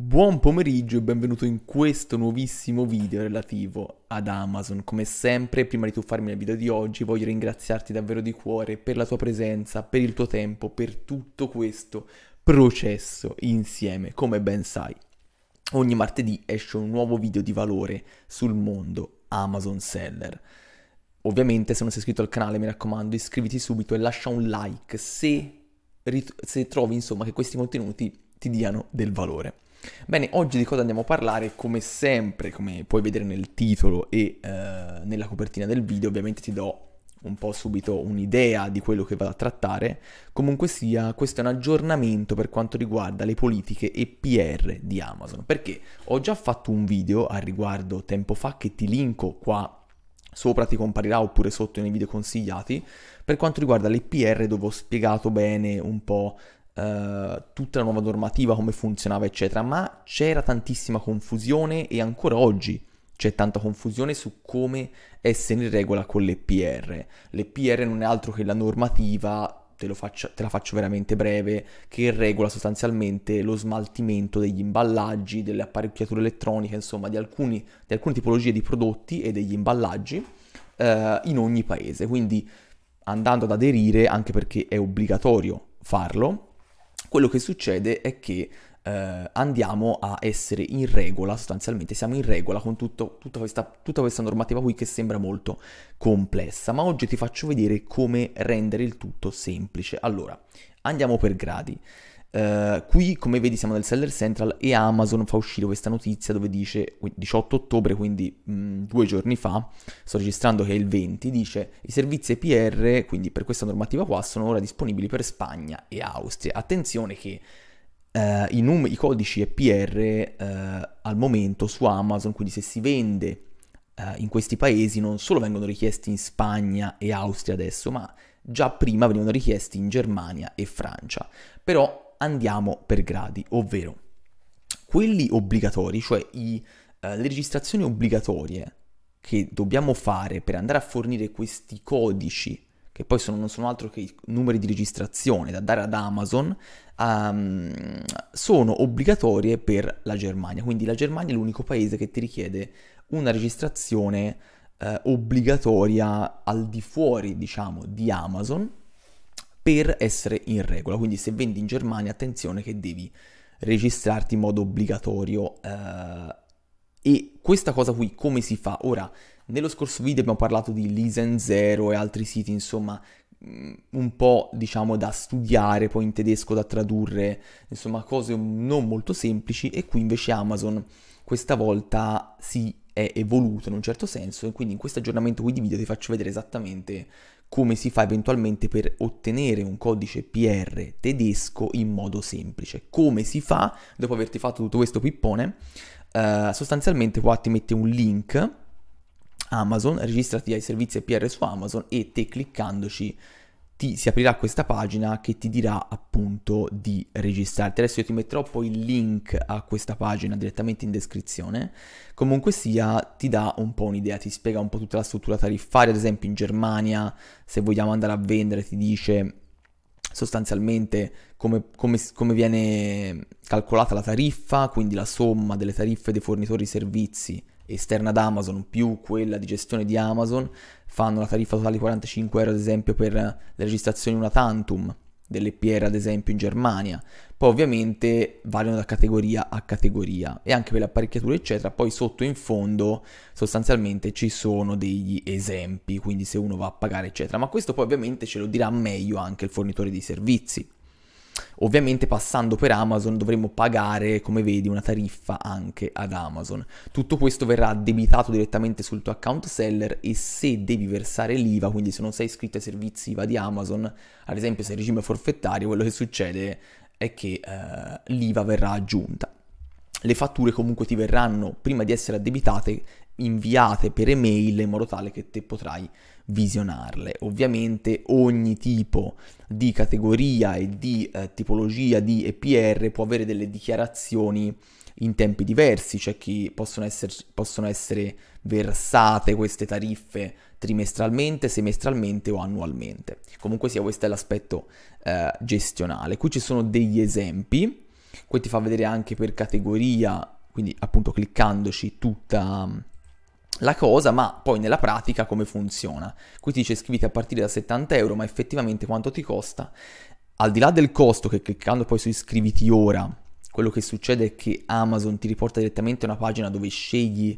Buon pomeriggio e benvenuto in questo nuovissimo video relativo ad Amazon. Come sempre, prima di tuffarmi nel video di oggi, voglio ringraziarti davvero di cuore per la tua presenza, per il tuo tempo, per tutto questo processo insieme, come ben sai. Ogni martedì esce un nuovo video di valore sul mondo Amazon Seller. Ovviamente se non sei iscritto al canale mi raccomando iscriviti subito e lascia un like se, se trovi insomma che questi contenuti ti diano del valore. Bene, oggi di cosa andiamo a parlare? Come sempre, come puoi vedere nel titolo e eh, nella copertina del video, ovviamente ti do un po' subito un'idea di quello che vado a trattare. Comunque sia, questo è un aggiornamento per quanto riguarda le politiche EPR di Amazon, perché ho già fatto un video a riguardo tempo fa che ti linko qua sopra ti comparirà oppure sotto nei video consigliati per quanto riguarda le PR dove ho spiegato bene un po' Eh, tutta la nuova normativa, come funzionava, eccetera, ma c'era tantissima confusione e ancora oggi c'è tanta confusione su come essere in regola con l'EPR. L'EPR non è altro che la normativa Te, faccio, te, la faccio veramente breve, che regola sostanzialmente lo smaltimento degli imballaggi, delle apparecchiature elettroniche, insomma di, alcuni, di alcune tipologie di prodotti e degli imballaggi eh, in ogni paese. Quindi andando ad aderire, anche perché è obbligatorio farlo, quello che succede è che eh, andiamo a essere in regola, sostanzialmente siamo in regola con tutto, tutta, questa, tutta questa normativa qui che sembra molto complessa, ma oggi ti faccio vedere come rendere il tutto semplice. Allora, andiamo per gradi. Eh, qui, come vedi, siamo nel Seller Central e Amazon fa uscire questa notizia dove dice 18 ottobre, quindi mh, mm, due giorni fa, sto registrando che è il 20, dice i servizi EPR, quindi per questa normativa qua, sono ora disponibili per Spagna e Austria. Attenzione che uh, i, num- i, codici EPR uh, eh, al momento su Amazon, quindi se si vende in questi paesi, non solo vengono richiesti in Spagna e Austria adesso, ma già prima venivano richiesti in Germania e Francia. Però andiamo per gradi, ovvero quelli obbligatori, cioè i, eh, le registrazioni obbligatorie che dobbiamo fare per andare a fornire questi codici, che poi sono, non sono altro che i numeri di registrazione da dare ad Amazon, um, sono obbligatorie per la Germania. Quindi la Germania è l'unico paese che ti richiede una registrazione eh, obbligatoria al di fuori, diciamo, di Amazon per essere in regola. Quindi se vendi in Germania, attenzione che devi registrarti in modo obbligatorio. Eh, e questa cosa qui come si fa? Ora, nello scorso video abbiamo parlato di Lisen Zero e altri siti, insomma, mm, un po' diciamo da studiare, poi in tedesco da tradurre, insomma, cose non molto semplici e qui invece Amazon questa volta si è evoluto in un certo senso e quindi in questo aggiornamento qui di video ti faccio vedere esattamente come si fa eventualmente per ottenere un codice PR tedesco in modo semplice. Come si fa, dopo averti fatto tutto questo pippone, eh, sostanzialmente qua ti mette un link Amazon, registrati ai servizi PR su Amazon e te cliccandoci ti si aprirà questa pagina che ti dirà appunto di registrarti. Adesso io ti metterò poi il link a questa pagina direttamente in descrizione. Comunque sia, ti dà un po' un'idea, ti spiega un po' tutta la struttura tariffaria, ad esempio in Germania, se vogliamo andare a vendere, ti dice sostanzialmente come, come, come viene calcolata la tariffa, quindi la somma delle tariffe dei fornitori di servizi esterna ad Amazon più quella di gestione di Amazon fanno una tariffa totale di 45 euro ad esempio per le registrazioni una tantum delle PR ad esempio in Germania. Poi ovviamente variano da categoria a categoria e anche per le apparecchiature eccetera. Poi sotto in fondo sostanzialmente ci sono degli esempi, quindi se uno va a pagare eccetera. Ma questo poi ovviamente ce lo dirà meglio anche il fornitore di servizi. Ovviamente passando per Amazon dovremmo pagare, come vedi, una tariffa anche ad Amazon. Tutto questo verrà debitato direttamente sul tuo account seller e se devi versare l'IVA, quindi se non sei iscritto ai servizi IVA di Amazon, ad esempio se il regime forfettario, quello che succede è che eh, l'IVA verrà aggiunta. Le fatture comunque ti verranno, prima di essere addebitate, inviate per email in modo tale che te potrai visionarle. Ovviamente ogni tipo di categoria e di eh, tipologia di EPR può avere delle dichiarazioni in tempi diversi, cioè che possono, esser, possono essere versate queste tariffe trimestralmente, semestralmente o annualmente. Comunque sia questo è l'aspetto eh, gestionale. Qui ci sono degli esempi, qui ti fa vedere anche per categoria, quindi appunto cliccandoci tutta la cosa, ma poi nella pratica come funziona. Qui ti dice iscriviti a partire da 70 euro, ma effettivamente quanto ti costa? Al di là del costo che cliccando poi su iscriviti ora, quello che succede è che Amazon ti riporta direttamente a una pagina dove scegli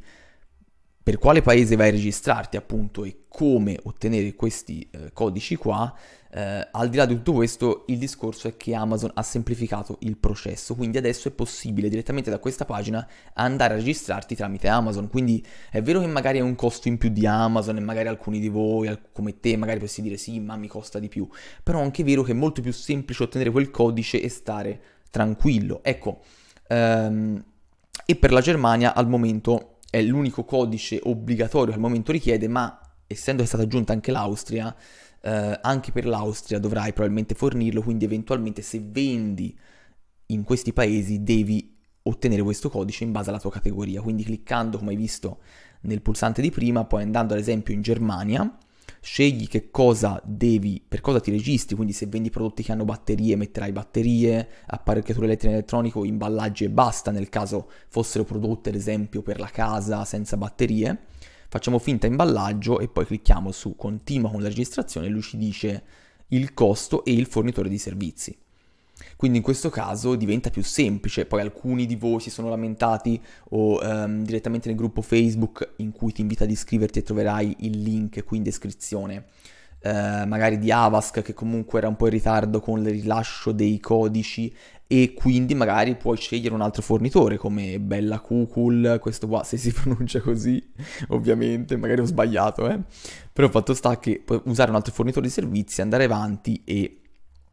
per quale paese vai a registrarti appunto e come ottenere questi eh, codici qua, eh, al di là di tutto questo il discorso è che Amazon ha semplificato il processo, quindi adesso è possibile direttamente da questa pagina andare a registrarti tramite Amazon, quindi è vero che magari è un costo in più di Amazon e magari alcuni di voi come te magari potresti dire sì ma mi costa di più, però è anche vero che è molto più semplice ottenere quel codice e stare tranquillo, ecco, ehm, e per la Germania al momento è l'unico codice obbligatorio al momento richiede, ma essendo stata aggiunta anche l'Austria, eh, anche per l'Austria dovrai probabilmente fornirlo, quindi eventualmente se vendi in questi paesi devi ottenere questo codice in base alla tua categoria, quindi cliccando come hai visto nel pulsante di prima, poi andando ad esempio in Germania, scegli che cosa devi, per cosa ti registri, quindi se vendi prodotti che hanno batterie metterai batterie, apparecchiature elettriche e elettronico, imballaggi e basta, nel caso fossero prodotti ad esempio per la casa senza batterie, facciamo finta imballaggio e poi clicchiamo su continua con la registrazione e lui ci dice il costo e il fornitore di servizi. Quindi in questo caso diventa più semplice, poi alcuni di voi si sono lamentati o um, direttamente nel gruppo Facebook in cui ti invita ad iscriverti e troverai il link qui in descrizione. Uh, magari di Avask che comunque era un po' in ritardo con il rilascio dei codici e quindi magari puoi scegliere un altro fornitore come Bella Kukul, questo qua se si pronuncia così ovviamente, magari ho sbagliato eh, però fatto sta che puoi usare un altro fornitore di servizi, andare avanti e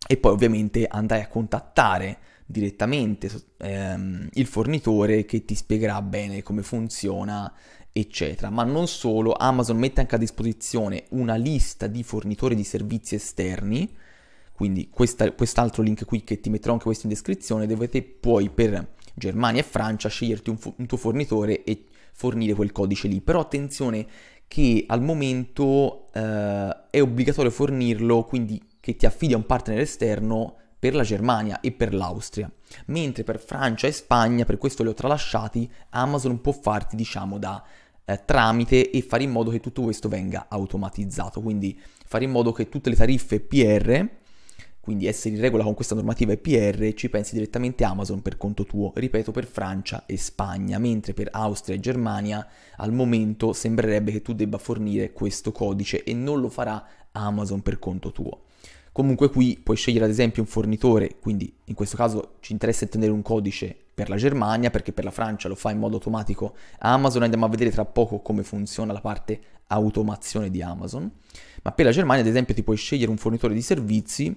e poi ovviamente andrai a contattare direttamente ehm, il fornitore che ti spiegherà bene come funziona eccetera ma non solo Amazon mette anche a disposizione una lista di fornitori di servizi esterni quindi questa, quest'altro link qui che ti metterò anche questo in descrizione dove te puoi per Germania e Francia sceglierti un, un tuo fornitore e fornire quel codice lì però attenzione che al momento eh, è obbligatorio fornirlo quindi che ti affidi a un partner esterno per la Germania e per l'Austria, mentre per Francia e Spagna, per questo li ho tralasciati, Amazon può farti diciamo da eh, tramite e fare in modo che tutto questo venga automatizzato, quindi fare in modo che tutte le tariffe PR, quindi essere in regola con questa normativa PR, ci pensi direttamente Amazon per conto tuo, ripeto per Francia e Spagna, mentre per Austria e Germania al momento sembrerebbe che tu debba fornire questo codice e non lo farà Amazon per conto tuo. Comunque qui puoi scegliere ad esempio un fornitore, quindi in questo caso ci interessa ottenere un codice per la Germania perché per la Francia lo fa in modo automatico Amazon, andiamo a vedere tra poco come funziona la parte automazione di Amazon, ma per la Germania ad esempio ti puoi scegliere un fornitore di servizi,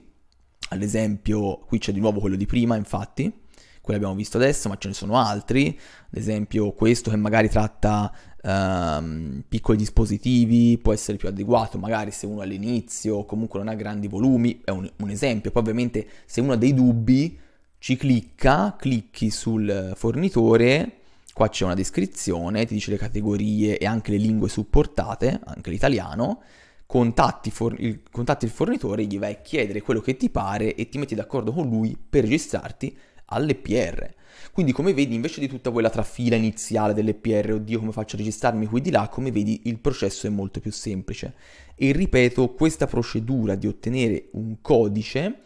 ad esempio qui c'è di nuovo quello di prima infatti, quello abbiamo visto adesso, ma ce ne sono altri, ad esempio questo che magari tratta ehm, piccoli dispositivi, può essere più adeguato magari se uno all'inizio comunque non ha grandi volumi, è un, un esempio. Poi ovviamente se uno ha dei dubbi ci clicca, clicchi sul fornitore, qua c'è una descrizione, ti dice le categorie e anche le lingue supportate, anche l'italiano, contatti, for- il, contatti il fornitore, gli vai a chiedere quello che ti pare e ti metti d'accordo con lui per registrarti all'EPR. Quindi come vedi invece di tutta quella trafila iniziale dell'EPR, oddio come faccio a registrarmi qui di là, come vedi il processo è molto più semplice. E ripeto, questa procedura di ottenere un codice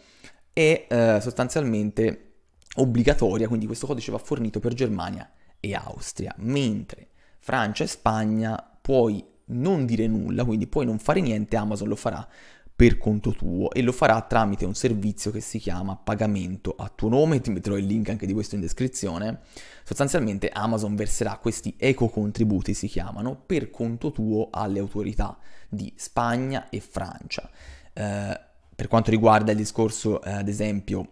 è eh, sostanzialmente obbligatoria, quindi questo codice va fornito per Germania e Austria, mentre Francia e Spagna puoi non dire nulla, quindi puoi non fare niente, Amazon lo farà per conto tuo e lo farà tramite un servizio che si chiama pagamento a tuo nome, ti metterò il link anche di questo in descrizione. Sostanzialmente Amazon verserà questi eco-contributi, si chiamano, per conto tuo alle autorità di Spagna e Francia. Eh, per quanto riguarda il discorso, eh, ad esempio,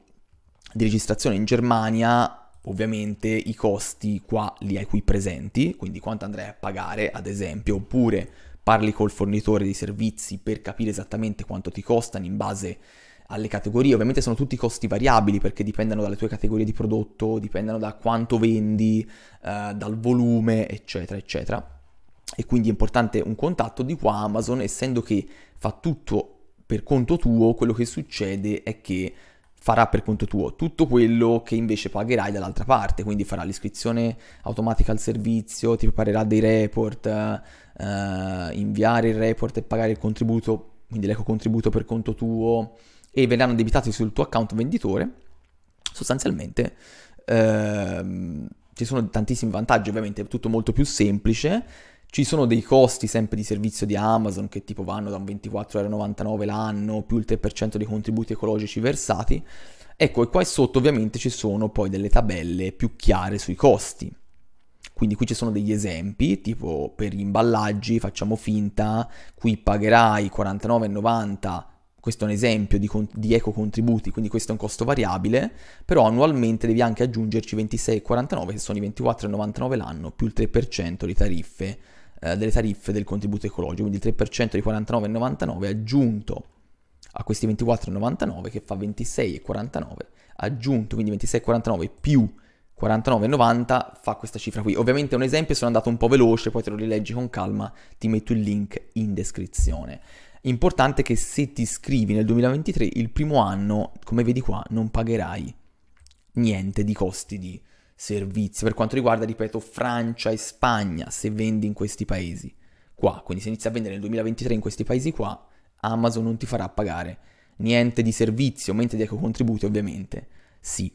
di registrazione in Germania, ovviamente i costi qua li hai qui presenti, quindi quanto andrai a pagare, ad esempio, oppure parli col fornitore di servizi per capire esattamente quanto ti costano in base alle categorie. Ovviamente sono tutti costi variabili perché dipendono dalle tue categorie di prodotto, dipendono da quanto vendi, eh, dal volume, eccetera, eccetera. E quindi è importante un contatto di qua Amazon, essendo che fa tutto per conto tuo, quello che succede è che farà per conto tuo tutto quello che invece pagherai dall'altra parte, quindi farà l'iscrizione automatica al servizio, ti preparerà dei report, eh, inviare il report e pagare il contributo, quindi l'eco contributo per conto tuo e verranno debitati sul tuo account venditore. Sostanzialmente eh, ci sono tantissimi vantaggi, ovviamente è tutto molto più semplice ci sono dei costi sempre di servizio di Amazon che tipo vanno da un 24,99€ l'anno più il 3% dei contributi ecologici versati. Ecco, e qua sotto ovviamente ci sono poi delle tabelle più chiare sui costi. Quindi qui ci sono degli esempi, tipo per gli imballaggi facciamo finta, qui pagherai 49,90, questo è un esempio di, con- di eco-contributi, quindi questo è un costo variabile, però annualmente devi anche aggiungerci 26,49 che sono i 24,99 l'anno più il 3% di tariffe eh, delle tariffe del contributo ecologico, quindi il 3% di 49,99 aggiunto a questi 24,99 che fa 26,49 aggiunto, quindi 26,49 più 49,90 fa questa cifra qui. Ovviamente è un esempio, sono andato un po' veloce, poi te lo rileggi con calma, ti metto il link in descrizione. Importante che se ti iscrivi nel 2023, il primo anno, come vedi qua, non pagherai niente di costi di servizi. Per quanto riguarda, ripeto, Francia e Spagna, se vendi in questi paesi qua, quindi se inizi a vendere nel 2023 in questi paesi qua, Amazon non ti farà pagare niente di servizio, mentre di ecocontributi ovviamente sì.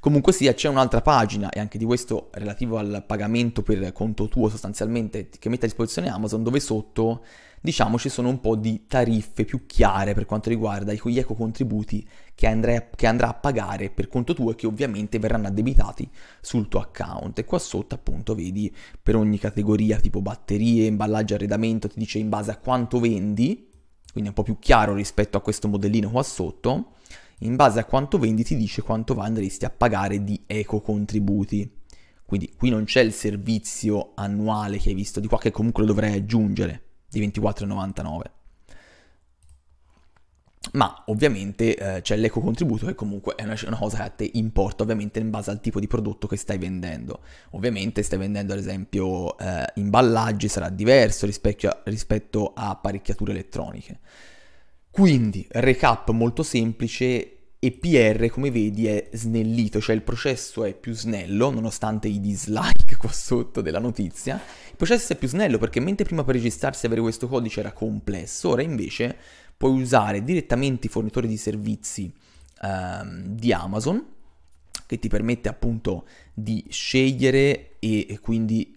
Comunque sia, c'è un'altra pagina, e anche di questo relativo al pagamento per conto tuo sostanzialmente, che mette a disposizione Amazon, dove sotto, diciamo, ci sono un po' di tariffe più chiare per quanto riguarda gli ecocontributi che, andrà, che andrà a pagare per conto tuo e che ovviamente verranno addebitati sul tuo account. E qua sotto appunto vedi per ogni categoria, tipo batterie, imballaggi, arredamento, ti dice in base a quanto vendi, quindi è un po' più chiaro rispetto a questo modellino qua sotto, in base a quanto vendi ti dice quanto andresti a pagare di eco-contributi. Quindi qui non c'è il servizio annuale che hai visto di qua che comunque lo dovrei aggiungere di 24,99. Ma ovviamente eh, c'è l'eco-contributo che comunque è una, una, cosa che a te importa ovviamente in base al tipo di prodotto che stai vendendo. Ovviamente stai vendendo ad esempio eh, imballaggi sarà diverso rispecchio, rispetto a apparecchiature elettroniche. Quindi, recap molto semplice, EPR come vedi è snellito, cioè il processo è più snello nonostante i dislike qua sotto della notizia. Il processo è più snello perché mentre prima per registrarsi e avere questo codice era complesso, ora invece puoi usare direttamente i fornitori di servizi ehm, di Amazon che ti permette appunto di scegliere e, e quindi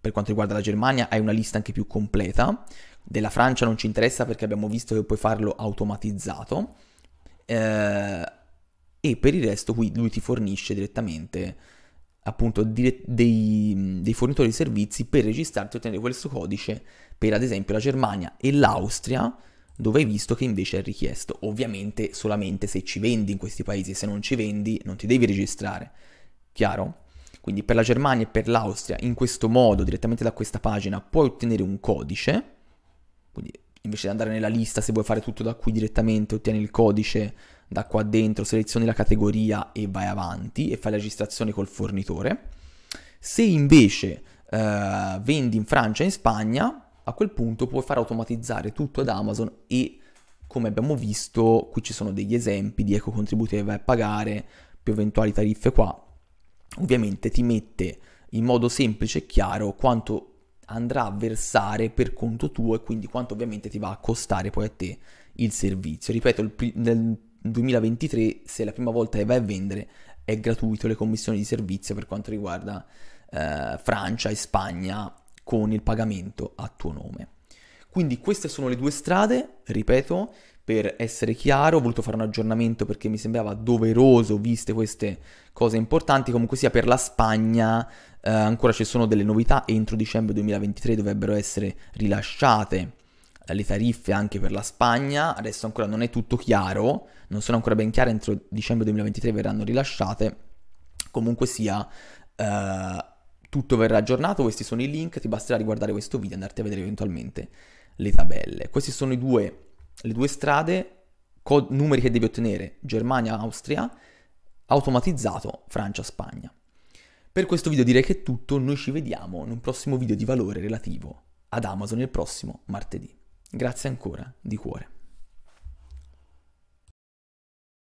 per quanto riguarda la Germania hai una lista anche più completa della Francia non ci interessa perché abbiamo visto che puoi farlo automatizzato eh, e per il resto qui lui ti fornisce direttamente appunto dire- dei, dei, fornitori di servizi per registrarti e ottenere questo codice per ad esempio la Germania e l'Austria dove hai visto che invece è richiesto ovviamente solamente se ci vendi in questi paesi se non ci vendi non ti devi registrare chiaro? Quindi per la Germania e per l'Austria in questo modo direttamente da questa pagina puoi ottenere un codice quindi invece di andare nella lista, se vuoi fare tutto da qui direttamente, ottieni il codice da qua dentro, selezioni la categoria e vai avanti e fai la registrazione col fornitore. Se invece eh, vendi in Francia e in Spagna, a quel punto puoi far automatizzare tutto ad Amazon e come abbiamo visto qui ci sono degli esempi di contributi che vai a pagare più eventuali tariffe qua. Ovviamente ti mette in modo semplice e chiaro quanto andrà a versare per conto tuo e quindi quanto ovviamente ti va a costare poi a te il servizio. Ripeto, pri- nel 2023 se la prima volta che vai a vendere è gratuito le commissioni di servizio per quanto riguarda eh, Francia e Spagna con il pagamento a tuo nome. Quindi queste sono le due strade, ripeto, per essere chiaro, ho voluto fare un aggiornamento perché mi sembrava doveroso, viste queste cose importanti, comunque sia per la Spagna eh, ancora ci sono delle novità, entro dicembre 2023 dovrebbero essere rilasciate eh, le tariffe anche per la Spagna, adesso ancora non è tutto chiaro, non sono ancora ben chiare, entro dicembre 2023 verranno rilasciate, comunque sia... Eh, tutto verrà aggiornato, questi sono i link, ti basterà riguardare questo video e andarti a vedere eventualmente le tabelle. Queste sono due, le due strade, co- numeri che devi ottenere, Germania-Austria, automatizzato Francia-Spagna. Per questo video direi che è tutto, noi ci vediamo in un prossimo video di valore relativo ad Amazon il prossimo martedì. Grazie ancora di cuore.